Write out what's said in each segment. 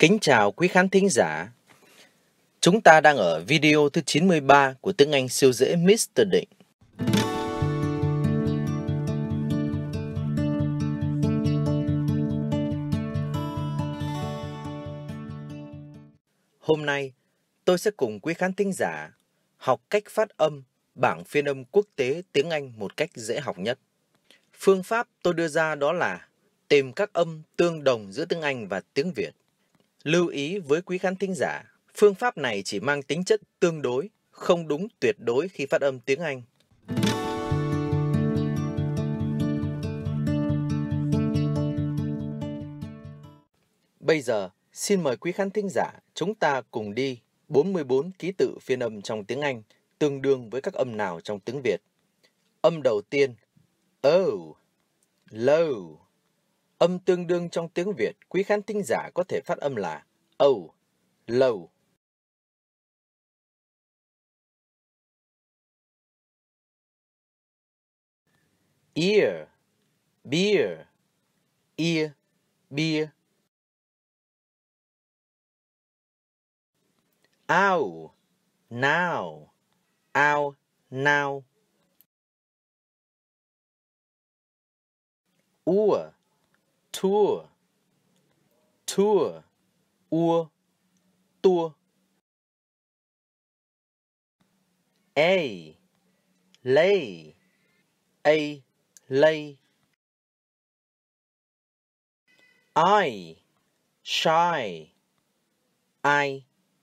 Kính chào quý khán thính giả. Chúng ta đang ở video thứ 93 của tiếng Anh siêu dễ Mr. Định. Hôm nay, tôi sẽ cùng quý khán thính giả học cách phát âm bảng phiên âm quốc tế tiếng Anh một cách dễ học nhất. Phương pháp tôi đưa ra đó là tìm các âm tương đồng giữa tiếng Anh và tiếng Việt. Lưu ý với quý khán thính giả, phương pháp này chỉ mang tính chất tương đối, không đúng tuyệt đối khi phát âm tiếng Anh. Bây giờ, xin mời quý khán thính giả chúng ta cùng đi 44 ký tự phiên âm trong tiếng Anh tương đương với các âm nào trong tiếng Việt. Âm đầu tiên, O, low, Âm tương đương trong tiếng Việt, quý khán tinh giả có thể phát âm là âu, lâu. Ear, beer, ear, beer. Ow, now, ow, now. Ua, tour tour ua tu, a lay a lay i shy i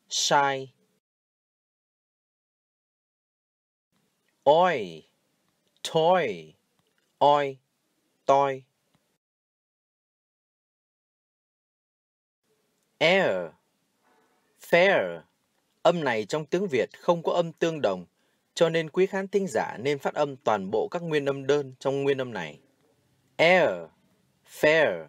shy oi toy oi toy air, fair. Âm này trong tiếng Việt không có âm tương đồng, cho nên quý khán thính giả nên phát âm toàn bộ các nguyên âm đơn trong nguyên âm này. Air, fair.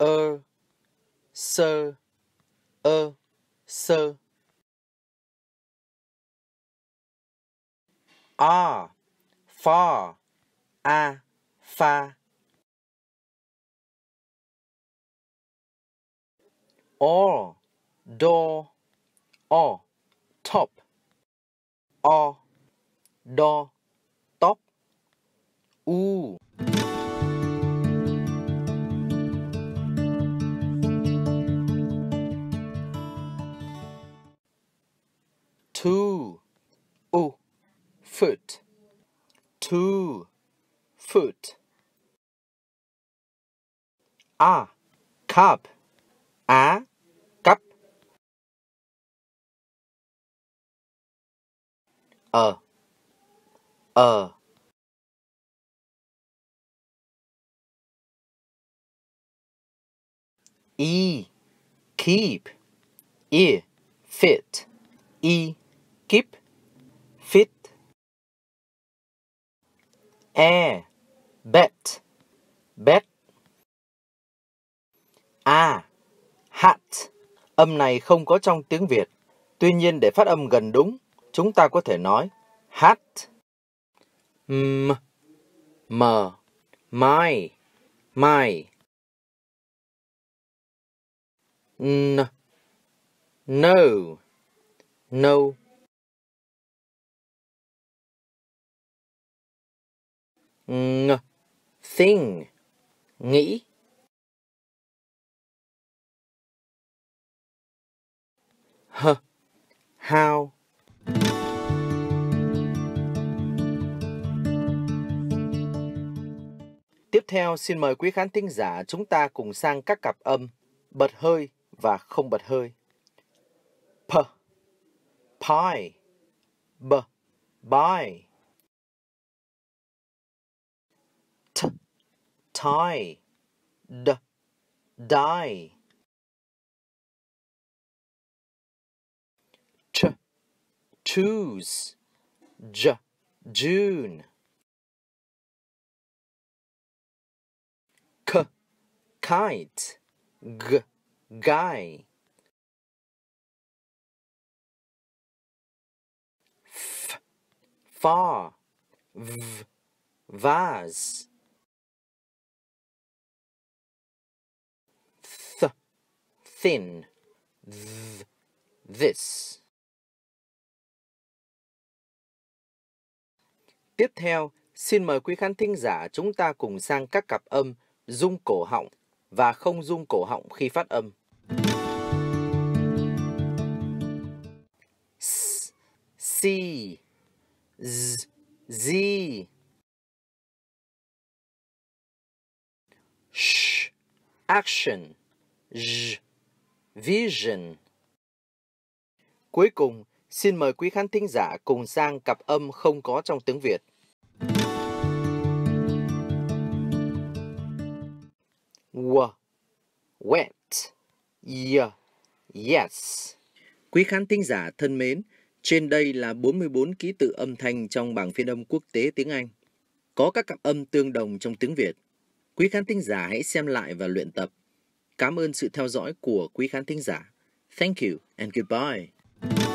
ơ sơ ơ sơ a pha a pha or, door, or, top, or, door, top, u. Two, u, foot, two, foot. A, ah. cup, a, ah. ờ ờ e keep e fit e keep fit e bet bet a hat âm này không có trong tiếng Việt tuy nhiên để phát âm gần đúng chúng ta có thể nói hát, m, m, my my n, no, no. ng, thing, nghĩ. H, how, Tiếp theo xin mời quý khán thính giả chúng ta cùng sang các cặp âm bật hơi và không bật hơi. P, pie, b, bye. T, tie, d, die. Ch, choose, j, June. kite g guy f far v vase th thin th this Tiếp theo, xin mời quý khán thính giả chúng ta cùng sang các cặp âm dung cổ họng và không rung cổ họng khi phát âm. S, C, Z, Z. Sh, action. J, vision. Cuối cùng, xin mời quý khán thính giả cùng sang cặp âm không có trong tiếng Việt. went, yeah, yes. Quý khán thính giả thân mến, trên đây là 44 ký tự âm thanh trong bảng phiên âm quốc tế tiếng Anh. Có các cặp âm tương đồng trong tiếng Việt. Quý khán thính giả hãy xem lại và luyện tập. Cảm ơn sự theo dõi của quý khán thính giả. Thank you and goodbye.